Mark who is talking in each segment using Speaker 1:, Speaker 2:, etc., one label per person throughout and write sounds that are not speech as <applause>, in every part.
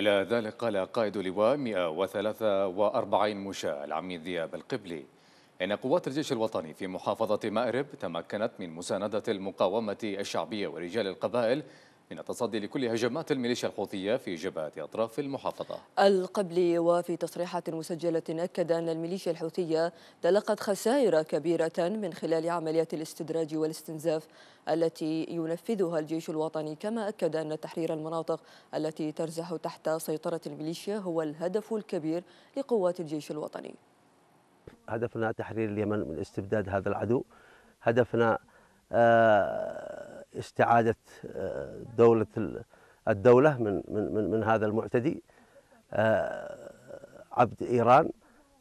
Speaker 1: إلى ذلك قال قائد لواء 143 مشاة العميد ذياب القبلي إن قوات الجيش الوطني في محافظة مأرب تمكنت من مساندة المقاومة الشعبية ورجال القبائل من التصدي لكل هجمات الميليشيا الحوثية في جبهة أطراف المحافظة
Speaker 2: القبلي وفي تصريحات مسجلة أكد أن الميليشيا الحوثية تلقت خسائر كبيرة من خلال عمليات الاستدراج والاستنزاف التي ينفذها الجيش الوطني كما أكد أن تحرير المناطق التي ترزح تحت سيطرة الميليشيا هو الهدف الكبير لقوات الجيش الوطني
Speaker 3: هدفنا تحرير اليمن من استبداد هذا العدو هدفنا آه استعاده آه، دوله الدوله من من من هذا المعتدي آه، عبد ايران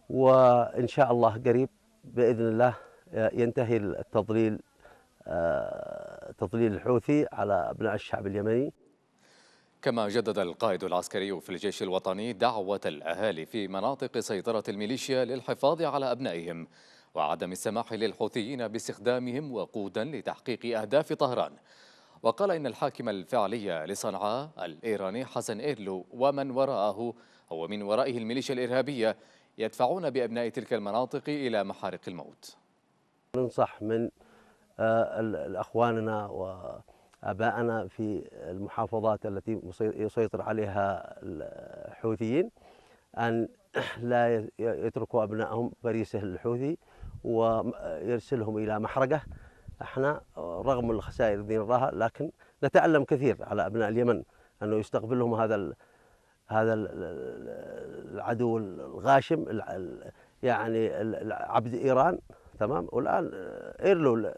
Speaker 3: وان شاء الله قريب باذن الله آه، ينتهي التضليل تضليل الحوثي على ابناء الشعب اليمني
Speaker 1: كما جدد القائد العسكري في الجيش الوطني دعوة الأهالي في مناطق سيطرة الميليشيا للحفاظ على أبنائهم وعدم السماح للحوثيين باستخدامهم وقودا لتحقيق أهداف طهران وقال إن الحاكم الفعلي لصنعاء الإيراني حسن إيرلو ومن وراءه هو من ورائه الميليشيا الإرهابية يدفعون بأبناء تلك المناطق إلى محارق الموت
Speaker 3: ننصح من آه، أخواننا وأبائنا في المحافظات التي يسيطر عليها الحوثيين أن <coughs> لا يتركوا أبنائهم فريسة الحوثي ويرسلهم إلى محرقة احنا رغم الخسائر اللي نراها لكن نتألم كثير على أبناء اليمن أنه يستقبل لهم هذا هذا العدو الغاشم يعني عبد إيران تمام والآن إيرلو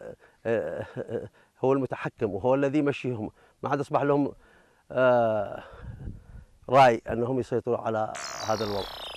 Speaker 3: هو المتحكم وهو الذي يمشيهم ما عاد أصبح لهم آه، راي أنهم يسيطروا على هذا الوضع